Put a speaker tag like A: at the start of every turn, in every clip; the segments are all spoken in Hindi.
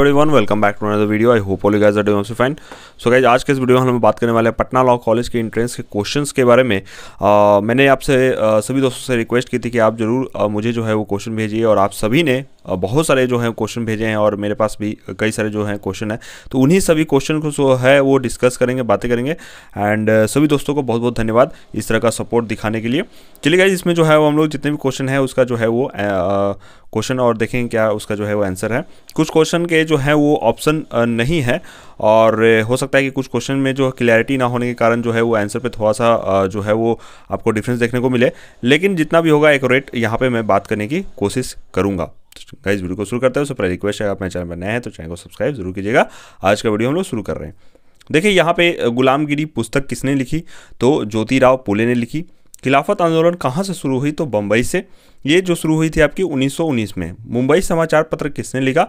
A: everyone welcome back to another video I hope all you guys are doing fine so guys आज के इस वीडियो में हम बात करने वाले हैं पटना लॉ कॉलेज के एंट्रेंस के क्वेश्चंस के बारे में आ, मैंने आपसे सभी दोस्तों से रिक्वेस्ट की थी कि आप जरूर आ, मुझे जो है वो क्वेश्चन भेजिए और आप सभी ने बहुत सारे जो हैं क्वेश्चन भेजे हैं और मेरे पास भी कई सारे जो हैं क्वेश्चन हैं तो उन्हीं सभी क्वेश्चन को जो है वो डिस्कस करेंगे बातें करेंगे एंड सभी दोस्तों को बहुत बहुत धन्यवाद इस तरह का सपोर्ट दिखाने के लिए चलिए गाइज इसमें जो है वो हम लोग जितने भी क्वेश्चन हैं उसका जो है वो क्वेश्चन और देखेंगे क्या उसका जो है वो आंसर है कुछ क्वेश्चन के जो है वो ऑप्शन नहीं है और हो सकता है कि कुछ क्वेश्चन में जो क्लैरिटी ना होने के कारण जो है वो आंसर पे थोड़ा सा जो है वो आपको डिफरेंस देखने को मिले लेकिन जितना भी होगा एक रेट यहाँ पर मैं बात करने की कोशिश करूँगा गाइस वीडियो को शुरू करते हैं उससे पहले रिक्वेस्ट है आप मेरे चैनल पर नए हैं तो चैनल को सब्सक्राइब जरूर कीजिएगा आज का वीडियो हम लोग शुरू कर रहे हैं देखिए यहाँ पे गुलामगिरी पुस्तक किसने लिखी तो ज्योतिराव पोले ने लिखी खिलाफत आंदोलन कहाँ से शुरू हुई तो बम्बई से ये जो शुरू हुई थी आपकी 1919 में मुंबई समाचार पत्र किसने लिखा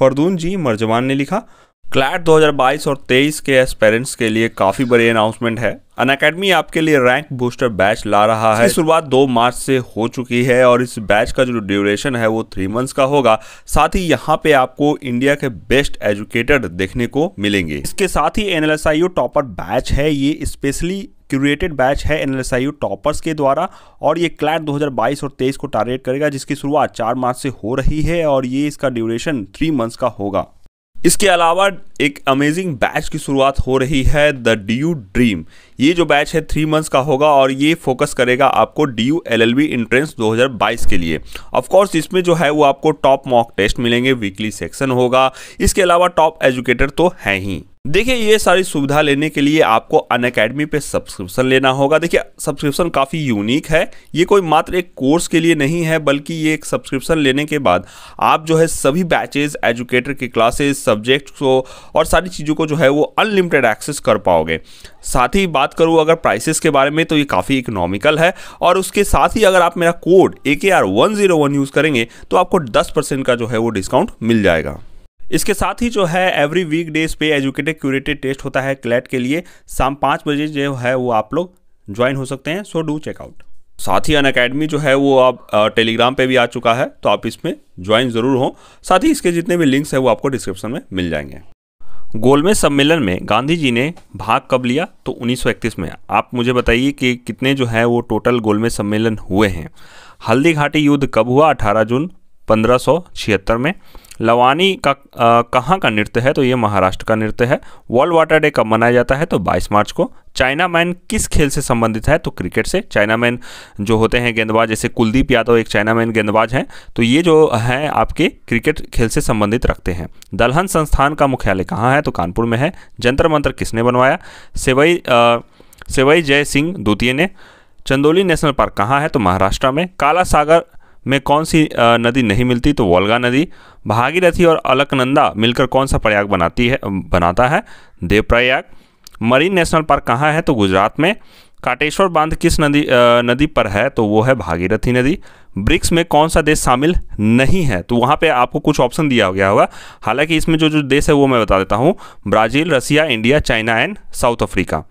A: फरदून जी मर्जवान ने लिखा क्लैट 2022 और 23 के एस्पेरेंट्स के लिए काफ़ी बड़ी अनाउंसमेंट है अन अकेडमी आपके लिए रैंक बूस्टर बैच ला रहा है शुरुआत 2 मार्च से हो चुकी है और इस बैच का जो ड्यूरेशन है वो थ्री मंथ्स का होगा साथ ही यहाँ पे आपको इंडिया के बेस्ट एजुकेटेड देखने को मिलेंगे इसके साथ ही एन टॉपर बैच है ये स्पेशली क्यूरेटेड बैच है एन टॉपर्स के द्वारा और ये क्लैट 2022 और 23 को टारगेट करेगा जिसकी शुरुआत 4 मार्च से हो रही है और ये इसका ड्यूरेशन थ्री मंथ्स का होगा इसके अलावा एक अमेजिंग बैच की शुरुआत हो रही है द डी यू ड्रीम ये जो बैच है थ्री मंथ्स का होगा और ये फोकस करेगा आपको D U L L B entrance 2022 के लिए ऑफकोर्स इसमें जो है वो आपको टॉप मॉक टेस्ट मिलेंगे वीकली सेक्शन होगा इसके अलावा टॉप एजुकेटर तो हैं ही देखिए ये सारी सुविधा लेने के लिए आपको अन अकेडमी पर सब्सक्रिप्शन लेना होगा देखिए सब्सक्रिप्शन काफ़ी यूनिक है ये कोई मात्र एक कोर्स के लिए नहीं है बल्कि ये एक सब्सक्रिप्शन लेने के बाद आप जो है सभी बैचेज एजुकेटर की क्लासेस सब्जेक्ट को और सारी चीज़ों को जो है वो अनलिमिटेड एक्सेस कर पाओगे साथ ही बात करूँ अगर प्राइसेस के बारे में तो ये काफ़ी इकोनॉमिकल है और उसके साथ ही अगर आप मेरा code A K R one zero one use करेंगे तो आपको दस परसेंट का जो है वो डिस्काउंट मिल जाएगा इसके साथ ही जो है एवरी वीक डेज पे एजुकेटेड क्यूरेटेड टेस्ट होता है क्लैट के लिए शाम पाँच बजे जो है वो आप लोग ज्वाइन हो सकते हैं सो डू चेकआउट साथ ही अन अकेडमी जो है वो आप टेलीग्राम पे भी आ चुका है तो आप इसमें ज्वाइन ज़रूर हो साथ ही इसके जितने भी लिंक्स हैं वो आपको डिस्क्रिप्शन में मिल जाएंगे गोलमेज सम्मेलन में गांधी जी ने भाग कब लिया तो 1931 में आप मुझे बताइए कि कितने जो है वो टोटल गोलमेज सम्मेलन हुए हैं हल्दी घाटी युद्ध कब हुआ 18 जून पंद्रह में लवानी का कहाँ का नृत्य है तो ये महाराष्ट्र का नृत्य है वर्ल्ड वाटर डे कब मनाया जाता है तो 22 मार्च को चाइना मैन किस खेल से संबंधित है तो क्रिकेट से चाइना मैन जो होते हैं गेंदबाज जैसे कुलदीप यादव एक चाइना मैन गेंदबाज हैं तो ये जो हैं आपके क्रिकेट खेल से संबंधित रखते हैं दलहन संस्थान का मुख्यालय कहाँ है तो कानपुर में है जंतर मंत्र किसने बनवाया सेवई सेवई जय सिंह द्वितीय ने चंदोली नेशनल पार्क कहाँ है तो महाराष्ट्र में काला सागर में कौन सी नदी नहीं मिलती तो वोल्गा नदी भागीरथी और अलकनंदा मिलकर कौन सा प्रयाग बनाती है बनाता है देवप्रयाग मरीन नेशनल पार्क कहाँ है तो गुजरात में काटेश्वर बांध किस नदी नदी पर है तो वो है भागीरथी नदी ब्रिक्स में कौन सा देश शामिल नहीं है तो वहाँ पे आपको कुछ ऑप्शन दिया गया होगा हालांकि इसमें जो जो देश है वो मैं बता देता हूँ Brazil Russia India China and South Africa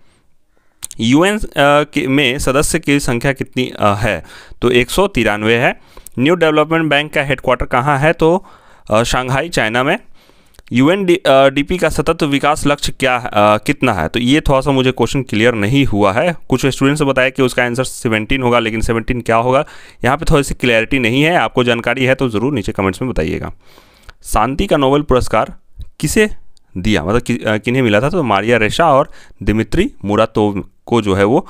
A: UN के में सदस्य की संख्या कितनी आ, है तो एक है न्यू डेवलपमेंट बैंक का हेडक्वार्टर कहाँ है तो शंघाई चाइना में यूएन डीपी का सतत विकास लक्ष्य क्या आ, कितना है तो ये थोड़ा सा मुझे क्वेश्चन क्लियर नहीं हुआ है कुछ स्टूडेंट्स ने बताया कि उसका आंसर 17 होगा लेकिन 17 क्या होगा यहाँ पे थोड़ी सी क्लैरिटी नहीं है आपको जानकारी है तो ज़रूर नीचे कमेंट्स में बताइएगा शांति का नोबेल पुरस्कार किसे दिया मतलब कि, किन्हें मिला था तो मारिया रेशा और दिमित्री मुरातोव को जो है वो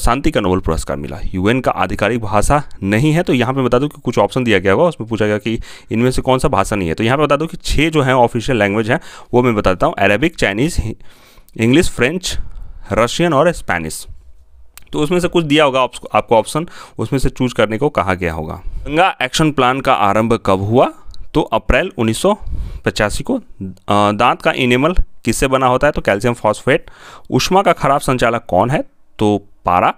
A: शांति का नोबल पुरस्कार मिला यूएन का आधिकारिक भाषा नहीं है तो यहाँ पे बता दूँ कि कुछ ऑप्शन दिया गया होगा उसमें पूछा गया कि इनमें से कौन सा भाषा नहीं है तो यहाँ पे बता दूँ कि छः जो है ऑफिशियल लैंग्वेज है वो मैं बता देता हूँ Arabic Chinese English French Russian और स्पेनिश तो उसमें से कुछ दिया होगा आपको ऑप्शन उसमें से चूज करने को कहा गया होगा गंगा एक्शन प्लान का आरंभ कब हुआ तो अप्रैल उन्नीस को दांत का इनेमल किससे बना होता है तो कैल्शियम फॉस्फेट उष्मा का खराब संचालक कौन है तो पारा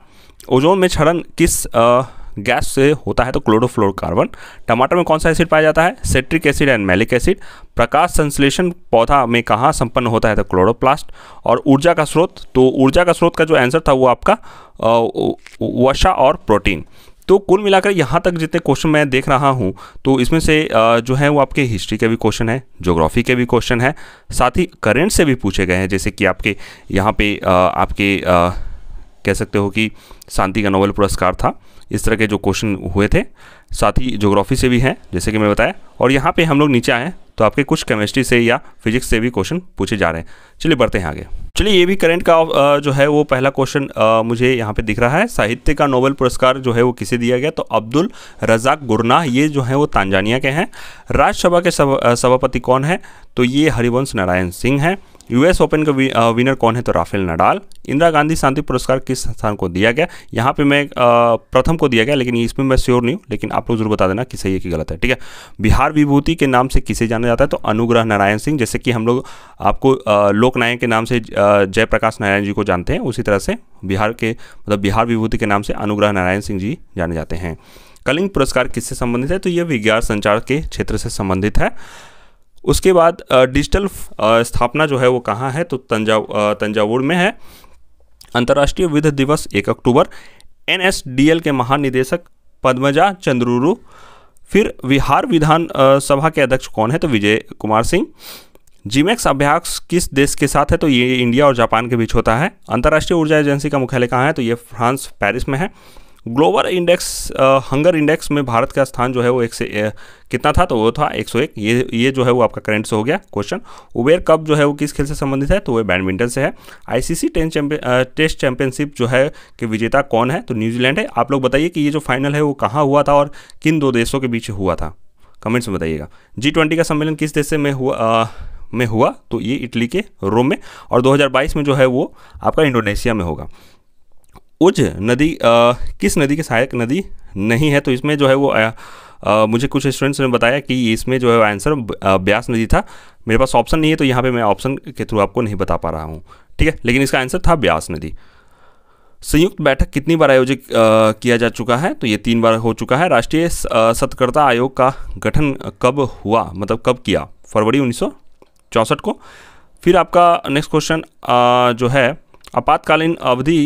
A: ओजोन में क्षरण किस आ, गैस से होता है तो क्लोरोफ्लोरकार्बन टमाटर में कौन सा एसिड पाया जाता है citric acid and malic acid प्रकाश संश्लेषण पौधा में कहाँ संपन्न होता है तो क्लोरोप्लास्ट और ऊर्जा का स्रोत तो ऊर्जा का स्रोत का जो आंसर था वो आपका वसा और प्रोटीन तो कुल मिलाकर यहाँ तक जितने क्वेश्चन मैं देख रहा हूँ तो इसमें से जो है वो आपके हिस्ट्री के भी क्वेश्चन है ज्योग्राफी के भी क्वेश्चन है साथ ही करेंट से भी पूछे गए हैं जैसे कि आपके यहाँ पे आपके कह सकते हो कि शांति का नोबेल पुरस्कार था इस तरह के जो क्वेश्चन हुए थे साथ ही जोग्राफी से भी हैं जैसे कि मैंने बताया और यहाँ पे हम लोग नीचे आए तो आपके कुछ केमिस्ट्री से या फिजिक्स से भी क्वेश्चन पूछे जा रहे हैं चलिए बढ़ते हैं आगे चलिए ये भी करंट का जो है वो पहला क्वेश्चन मुझे यहाँ पे दिख रहा है साहित्य का नोबेल पुरस्कार जो है वो किसे दिया गया तो अब्दुल रजाक गुरनाह ये जो है वो तांजानिया के हैं राज्यसभा के सभापति कौन है तो ये हरिवंश नारायण सिंह हैं यूएस ओपन का विनर कौन है तो राफेल नडाल इंदिरा गांधी शांति पुरस्कार किस संस्थान को दिया गया यहाँ पे मैं प्रथम को दिया गया लेकिन इसमें मैं श्योर नहीं हूँ लेकिन आप लोग जरूर बता देना कि सही है कि गलत है ठीक है बिहार विभूति के नाम से किसे जाना जाता है तो अनुग्रह नारायण सिंह जैसे कि हम लोग आपको लोकनायक के नाम से जयप्रकाश नारायण जी को जानते हैं उसी तरह से बिहार के मतलब बिहार विभूति के नाम से अनुग्रह नारायण सिंह जी जाने जाते हैं कलिंग पुरस्कार किससे संबंधित है तो यह विज्ञान संचार के क्षेत्र से संबंधित है उसके बाद डिजिटल स्थापना जो है वो कहाँ है तो तंजाव तंजावुर में है अंतर्राष्ट्रीय विध दिवस एक अक्टूबर एनएसडीएल के महानिदेशक पद्मजा चंद्रूरू फिर बिहार विधान सभा के अध्यक्ष कौन है तो विजय कुमार सिंह जीमेक्स अभ्यास किस देश के साथ है तो ये इंडिया और जापान के बीच होता है अंतर्राष्ट्रीय ऊर्जा एजेंसी का मुख्यालय कहाँ है तो ये फ्रांस पेरिस में है ग्लोबल इंडेक्स हंगर इंडेक्स में भारत का स्थान जो है वो एक से ए, कितना था तो वो था 101 ये ये जो है वो आपका करंट से हो गया क्वेश्चन उबेर कप जो है वो किस खेल से संबंधित है तो वो बैडमिंटन से है ICC ten champion test championship जो है कि विजेता कौन है तो न्यूजीलैंड है आप लोग बताइए कि ये जो फाइनल है वो कहाँ हुआ था और किन दो देशों के बीच हुआ था कमेंट्स में बताइएगा जी ट्वेंटी का सम्मेलन किस देश से में हुआ आ, में हुआ तो ये इटली के रोम में और 2022 में जो है वो आपका इंडोनेशिया में होगा उज नदी आ, किस नदी के सहायक नदी नहीं है तो इसमें जो है वो आया आ, मुझे कुछ स्टूडेंट्स ने बताया कि इसमें जो है आंसर ब्यास नदी था मेरे पास ऑप्शन नहीं है तो यहाँ पे मैं ऑप्शन के थ्रू आपको नहीं बता पा रहा हूँ ठीक है लेकिन इसका आंसर था ब्यास नदी संयुक्त बैठक कितनी बार आयोजित किया जा चुका है तो ये तीन बार हो चुका है राष्ट्रीय सतकर्ता आयोग का गठन कब हुआ मतलब कब किया फरवरी उन्नीस को फिर आपका नेक्स्ट क्वेश्चन जो है आपातकालीन अवधि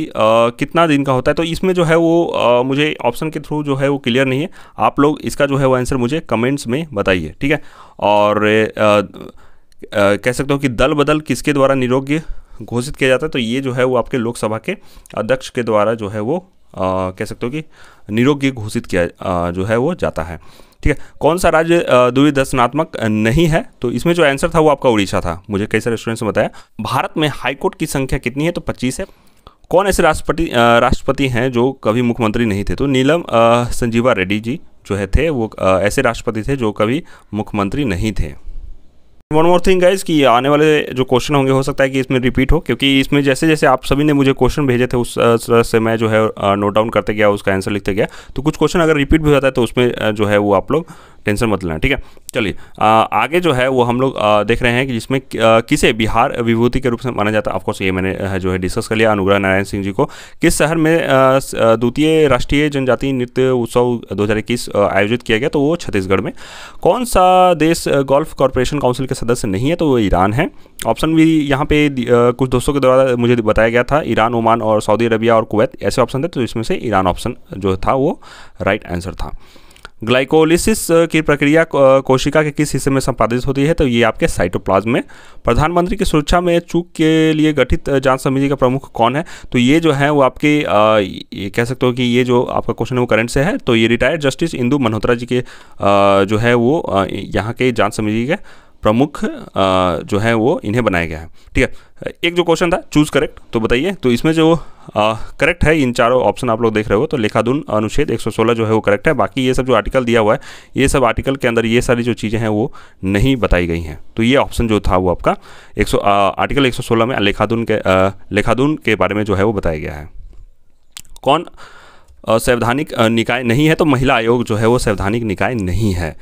A: कितना दिन का होता है तो इसमें जो है वो आ, मुझे ऑप्शन के थ्रू जो है वो क्लियर नहीं है आप लोग इसका जो है वो आंसर मुझे कमेंट्स में बताइए ठीक है और आ, आ, कह सकते हो कि दल बदल किसके द्वारा निरोग्य घोषित किया जाता है तो ये जो है वो आपके लोकसभा के अध्यक्ष के द्वारा जो है वो आ, कह सकते हो कि निरोग्य घोषित किया आ, जो है वो जाता है ठीक है कौन सा राज्य द्विदर्शनात्मक नहीं है तो इसमें जो आंसर था वो आपका उड़ीसा था मुझे कई सारे स्टूडेंट्स बताया भारत में हाईकोर्ट की संख्या कितनी है तो पच्चीस है कौन ऐसे राष्ट्रपति राष्ट्रपति हैं जो कभी मुख्यमंत्री नहीं थे तो नीलम संजीवा रेड्डी जी जो है थे वो ऐसे राष्ट्रपति थे जो कभी मुख्यमंत्री नहीं थे वन मोर थिंग गाइज कि आने वाले जो क्वेश्चन होंगे हो सकता है कि इसमें रिपीट हो क्योंकि इसमें जैसे जैसे आप सभी ने मुझे क्वेश्चन भेजे थे उस तरह से मैं जो है नोट डाउन करते गया उसका आंसर लिखते गया तो कुछ क्वेश्चन अगर रिपीट भी होता है तो उसमें जो है वो आप लोग टेंशन मत लेना ठीक है चलिए आगे जो है वो हम लोग देख रहे हैं कि जिसमें किसे बिहार विभूति के रूप में माना जाता है ऑफकोर्स ये मैंने जो है डिस्कस कर लिया अनुग्रह नारायण सिंह जी को किस शहर में द्वितीय राष्ट्रीय जनजातीय नृत्य उत्सव दो आयोजित किया गया तो वो छत्तीसगढ़ में कौन सा देश गोल्फ कॉरपोरेशन काउंसिल के सदस्य नहीं है तो वो ईरान है ऑप्शन भी यहाँ पे कुछ दोस्तों के द्वारा मुझे बताया गया था ईरान ओमान और सऊदी अरबिया और कुवैत ऐसे ऑप्शन थे तो इसमें से ईरान ऑप्शन जो था वो राइट आंसर था ग्लाइकोलिसिस की प्रक्रिया कोशिका के किस हिस्से में संपादित होती है तो ये आपके साइटोप्लाज्म में प्रधानमंत्री की सुरक्षा में चूक के लिए गठित जांच समिति का प्रमुख कौन है तो ये जो है वो आपके आ, ये कह सकते हो कि ये जो आपका क्वेश्चन है वो करंट से है तो ये रिटायर्ड जस्टिस इंदू मल्होत्रा जी के आ, जो है वो यहाँ के जांच समिति के प्रमुख जो है वो इन्हें बनाया गया है ठीक है एक जो क्वेश्चन था चूज करेक्ट तो बताइए तो इसमें जो करेक्ट है इन चारों ऑप्शन आप लोग देख रहे हो तो लेखाधुन अनुच्छेद 116 जो है वो करेक्ट है बाकी ये सब जो आर्टिकल दिया हुआ है ये सब आर्टिकल के अंदर ये सारी जो चीज़ें हैं वो नहीं बताई गई हैं तो ये ऑप्शन जो था वो आपका एक आर्टिकल एक में लेखाधुन के लेखाधुन के बारे में जो है वो बताया गया है कौन संवैधानिक निकाय नहीं है तो महिला आयोग जो है वो संवैधानिक निकाय नहीं है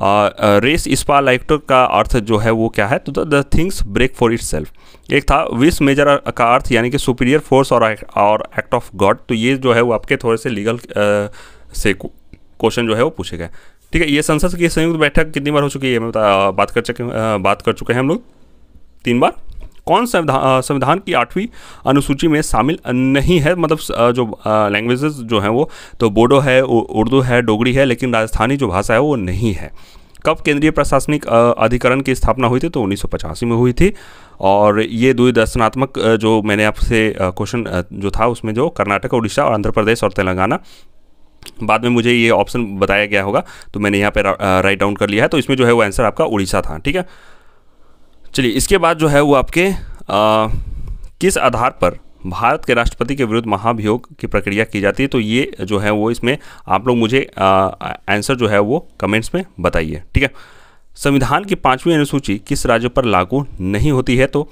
A: रेस इस्पा लाइटर का अर्थ जो है वो क्या है तो the things break for self एक था विस मेजर का अर्थ यानी कि सुपीरियर फोर्स और और एक्ट ऑफ गॉड तो ये जो है वो आपके थोड़े से लीगल से क्वेश्चन जो है वो पूछे गए ठीक है ये संसद की संयुक्त बैठक कितनी बार हो चुकी है मैं बता बात कर चुके बात कर चुके हैं हम लोग तीन बार कौन संविधान संविधान की आठवीं अनुसूची में शामिल नहीं है मतलब जो लैंग्वेजेस जो हैं वो तो बोडो है उर्दू है डोगरी है लेकिन राजस्थानी जो भाषा है वो नहीं है कब केंद्रीय प्रशासनिक अधिकरण की स्थापना हुई थी तो उन्नीस में हुई थी और ये दूरदर्शनात्मक जो मैंने आपसे क्वेश्चन जो था उसमें जो कर्नाटक उड़ीसा और आंध्र प्रदेश और तेलंगाना बाद में मुझे ये ऑप्शन बताया गया होगा तो मैंने यहाँ पे राइट डाउन कर लिया है तो इसमें जो है वो आंसर आपका उड़ीसा था ठीक है चलिए इसके बाद जो है वो आपके आ, किस आधार पर भारत के राष्ट्रपति के विरुद्ध महाभियोग की प्रक्रिया की जाती है तो ये जो है वो इसमें आप लोग मुझे आंसर जो है वो कमेंट्स में बताइए ठीक है संविधान की पाँचवीं अनुसूची किस राज्य पर लागू नहीं होती है तो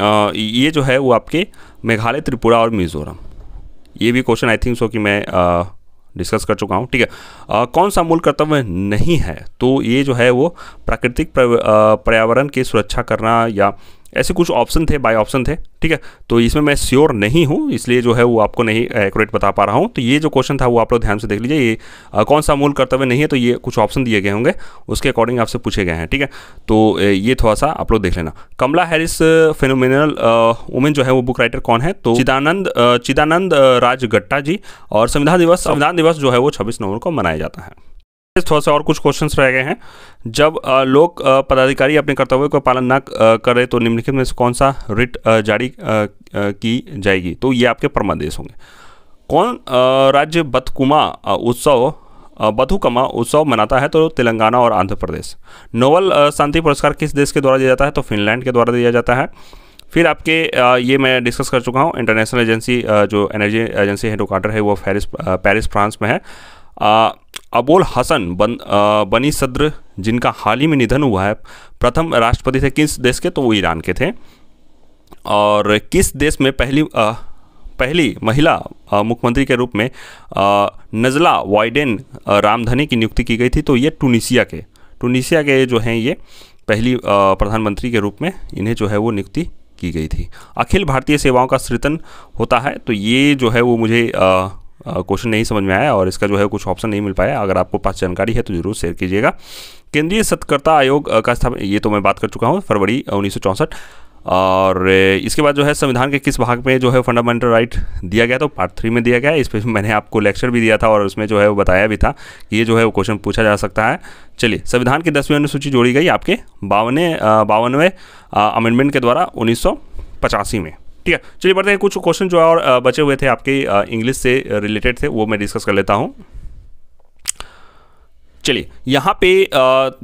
A: आ, ये जो है वो आपके मेघालय त्रिपुरा और मिज़ोरम ये भी क्वेश्चन आई थिंक सो कि मैं आ, डिस्कस कर चुका हूँ ठीक है आ, कौन सा मूल कर्तव्य नहीं है तो ये जो है वो प्राकृतिक पर्यावरण की सुरक्षा करना या ऐसे कुछ ऑप्शन थे बाय ऑप्शन थे ठीक है तो इसमें मैं श्योर नहीं हूँ इसलिए जो है वो आपको नहीं एक्यूरेट बता पा रहा हूँ तो ये जो क्वेश्चन था वो आप लोग ध्यान से देख लीजिए ये आ, कौन सा मूल कर्तव्य नहीं है तो ये कुछ ऑप्शन दिए गए होंगे उसके अकॉर्डिंग आपसे पूछे गए हैं ठीक है तो ये थोड़ा सा आप लोग देख लेना कमला हैरिस फेनोमिनल वुमेन जो है वो बुक राइटर कौन है तो चिदानंद चिदानंद राजगट्टा जी और संविधान दिवस संविधान दिवस जो है वो छब्बीस नवंबर को मनाया जाता है थोड़ा सा और कुछ क्वेश्चंस रह गए हैं जब लोक पदाधिकारी अपने कर्तव्य का पालन ना करे तो निम्नलिखित में से कौन सा रिट जारी की जाएगी तो ये आपके परमादेश होंगे कौन राज्य बथकुमा उत्सव बथुकमा उत्सव मनाता है तो तेलंगाना और आंध्र प्रदेश नोबल शांति पुरस्कार किस देश के द्वारा दिया जाता है तो फिनलैंड के द्वारा दिया जाता है फिर आपके ये मैं डिस्कस कर चुका हूँ इंटरनेशनल एजेंसी जो एनर्जी एजेंसी हेडक्वार्टर है वो फेरिस पेरिस फ्रांस में है अबोल हसन बन आ, बनी सद्र जिनका हाल ही में निधन हुआ है प्रथम राष्ट्रपति थे किस देश के तो वो ईरान के थे और किस देश में पहली आ, पहली महिला मुख्यमंत्री के रूप में नजला वाइडेन रामधनी की नियुक्ति की गई थी तो ये टूनिशिया के टूनिशिया के जो हैं ये पहली प्रधानमंत्री के रूप में इन्हें जो है वो नियुक्ति की गई थी अखिल भारतीय सेवाओं का सृतन होता है तो ये जो है वो मुझे क्वेश्चन नहीं समझ में आया और इसका जो है कुछ ऑप्शन नहीं मिल पाया अगर आपको पास जानकारी है तो ज़रूर शेयर कीजिएगा केंद्रीय सतकर्ता आयोग का स्थापना ये तो मैं बात कर चुका हूँ फरवरी उन्नीस और इसके बाद जो है संविधान के किस भाग में जो है फंडामेंटल राइट दिया गया तो पार्ट थ्री में दिया गया इस पर मैंने आपको लेक्चर भी दिया था और उसमें जो है वो बताया भी था कि ये जो है वो क्वेश्चन पूछा जा सकता है चलिए संविधान की दसवीं अनुसूची जोड़ी गई आपके बावन बावनवे अमेंडमेंट के द्वारा उन्नीस में ठीक है चलिए बढ़ते हैं कुछ क्वेश्चन जो और बचे हुए थे आपके इंग्लिश से रिलेटेड थे वो मैं डिस्कस कर लेता हूँ चलिए यहाँ पे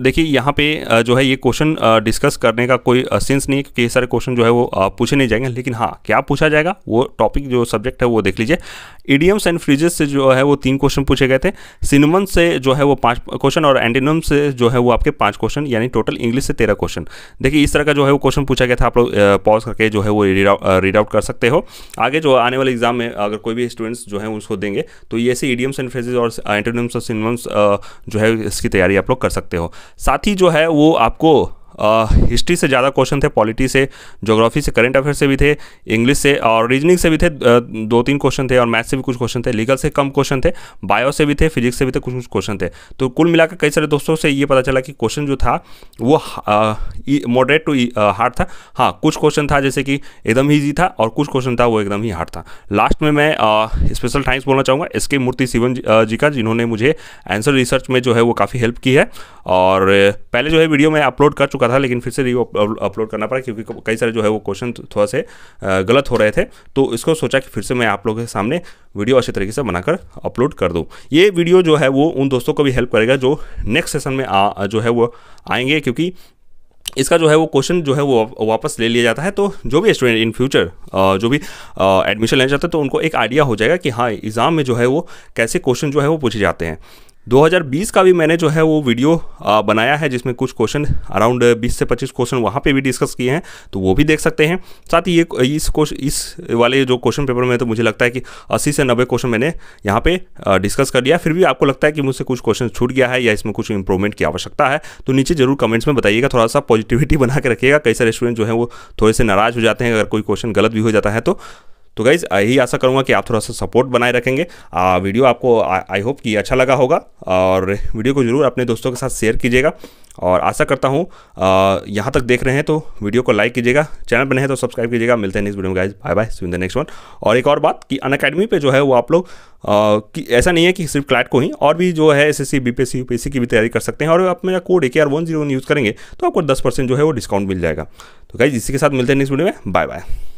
A: देखिए यहाँ पे जो है ये क्वेश्चन डिस्कस करने का कोई सेंस नहीं है क्योंकि ये सारे क्वेश्चन जो है वो पूछे नहीं जाएंगे लेकिन हाँ क्या पूछा जाएगा वो टॉपिक जो सब्जेक्ट है वो देख लीजिए इडियम्स एंड फ्रीजेस से जो है वो तीन क्वेश्चन पूछे गए थे सिनेमन से जो है वो पाँच क्वेश्चन और एंडिनम से जो है वो आपके पाँच क्वेश्चन यानी टोटल इंग्लिश से तेरह क्वेश्चन देखिए इस तरह का जो है वो क्वेश्चन पूछा गया था आप लोग पॉज करके जो है वो रीड आउट कर सकते हो आगे जो आने वाले एग्जाम में अगर कोई भी स्टूडेंट्स जो है उसको देंगे तो ये ऐसे ईडियम्स एंड फ्रेजेज और एंटीनम्स और सिनेमन्स जो है है इसकी तैयारी आप लोग कर सकते हो साथ ही जो है वो आपको हिस्ट्री से ज़्यादा क्वेश्चन थे पॉलिटी से जोग्राफी से करंट अफेयर से भी थे इंग्लिश से और रीजनिंग से भी थे दो तीन क्वेश्चन थे और मैथ से भी कुछ क्वेश्चन थे लीगल से कम क्वेश्चन थे बायो से भी थे फिजिक्स से भी थे कुछ कुछ क्वेश्चन थे तो कुल मिलाकर कई सारे दोस्तों से ये पता चला कि क्वेश्चन जो था वो मॉडरेट टू हार्ड था हाँ कुछ क्वेश्चन था जैसे कि एकदम ईजी था और कुछ क्वेश्चन था वो एकदम ही हार्ड था लास्ट में मैं स्पेशल थैंक्स बोलना चाहूँगा के मूर्ति शिवन जी का जिन्होंने मुझे आंसर रिसर्च में जो है वो काफ़ी हेल्प की है और पहले जो है वीडियो मैं अपलोड कर चुका था लेकिन फिर से रिव्यू अपलोड करना पड़ा क्योंकि कई सारे जो है वो क्वेश्चन थोड़ा से गलत हो रहे थे तो इसको सोचा कि फिर से मैं आप लोगों के सामने वीडियो अच्छे तरीके से बनाकर अपलोड कर दूँ ये वीडियो जो है वो उन दोस्तों को भी हेल्प करेगा जो नेक्स्ट सेशन में आ, जो है वो आएंगे क्योंकि इसका जो है वो क्वेश्चन जो है वो वापस ले लिया जाता है तो जो भी स्टूडेंट इन फ्यूचर जो भी एडमिशन लेना चाहते हैं तो उनको एक आइडिया हो जाएगा कि हाँ एग्ज़ाम में जो है वो कैसे क्वेश्चन जो है वो पूछे जाते हैं 2020 का भी मैंने जो है वो वीडियो बनाया है जिसमें कुछ क्वेश्चन अराउंड 20 से 25 क्वेश्चन वहाँ पे भी डिस्कस किए हैं तो वो भी देख सकते हैं साथ ही ये इस क्वेश्चन इस वाले जो क्वेश्चन पेपर में तो मुझे लगता है कि 80 से 90 क्वेश्चन मैंने यहाँ पे डिस्कस कर लिया फिर भी आपको लगता है कि मुझसे कुछ क्वेश्चन छूट गया है या इसमें कुछ इंप्रूवमेंट की आवश्यकता है तो नीचे जरूर कमेंट्स में बताइएगा थोड़ा सा पॉजिटिविटी बना के रखिएगा कई सारे स्टूडेंट जो है वो थोड़े से नाराज हो जाते हैं अगर कोई क्वेश्चन गलत भी हो जाता है तो तो गाइज़ यही आशा करूँगा कि आप थोड़ा सा सपोर्ट बनाए रखेंगे आ, वीडियो आपको आई होप कि अच्छा लगा होगा और वीडियो को ज़रूर अपने दोस्तों के साथ शेयर कीजिएगा और आशा करता हूँ यहाँ तक देख रहे हैं तो वीडियो को लाइक कीजिएगा चैनल पर हैं तो सब्सक्राइब कीजिएगा मिलते हैं नेक्स्ट वीडियो में guys bye bye see the next one और एक और बात कि अन अकेडमी पर जो है वो आप लोग ऐसा नहीं है कि सिर्फ क्लाइट को ही और भी जो है S S C B P C U P C की भी तैयारी कर सकते हैं और आप मेरा code A K R one zero use करेंगे तो आपको दस परसेंट जो है वो डिस्काउंट मिल जाएगा तो गाइज इसी के साथ मिलते हैं नेक्स्ट वीडियो में बाय बाय